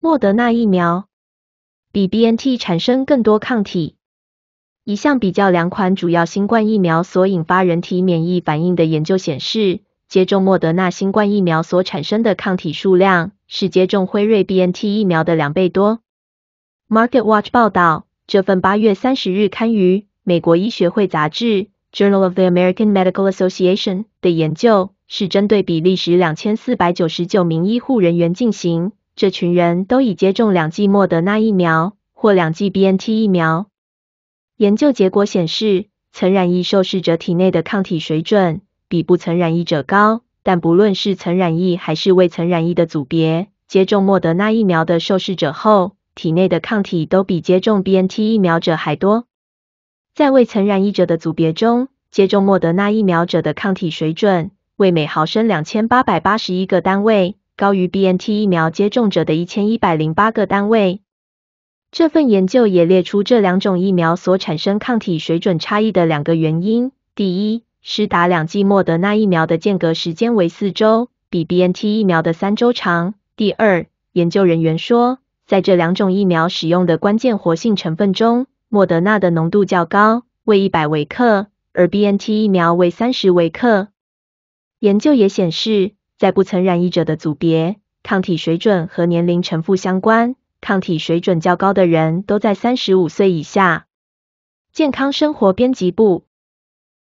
莫德纳疫苗比 BNT 产生更多抗体。一项比较两款主要新冠疫苗所引发人体免疫反应的研究显示，接种莫德纳新冠疫苗所产生的抗体数量是接种辉瑞 BNT 疫苗的两倍多。Market Watch 报道，这份八月三十日刊于《美国医学会杂志》（Journal of the American Medical Association） 的研究是针对比利时两千四百九十九名医护人员进行。这群人都已接种两剂莫德纳疫苗或两剂 BNT 疫苗。研究结果显示，曾染疫受试者体内的抗体水准比不曾染疫者高，但不论是曾染疫还是未曾染疫的组别，接种莫德纳疫苗的受试者后，体内的抗体都比接种 BNT 疫苗者还多。在未曾染疫者的组别中，接种莫德纳疫苗者的抗体水准为每毫升2881个单位。高于 BNT 疫苗接种者的一千一百零八个单位。这份研究也列出这两种疫苗所产生抗体水准差异的两个原因：第一，施打两剂莫德纳疫苗的间隔时间为四周，比 BNT 疫苗的三周长；第二，研究人员说，在这两种疫苗使用的关键活性成分中，莫德纳的浓度较高，为一百微克，而 BNT 疫苗为三十微克。研究也显示。在不曾染疫者的组别，抗体水准和年龄呈负相关，抗体水准较高的人，都在三十五岁以下。健康生活编辑部。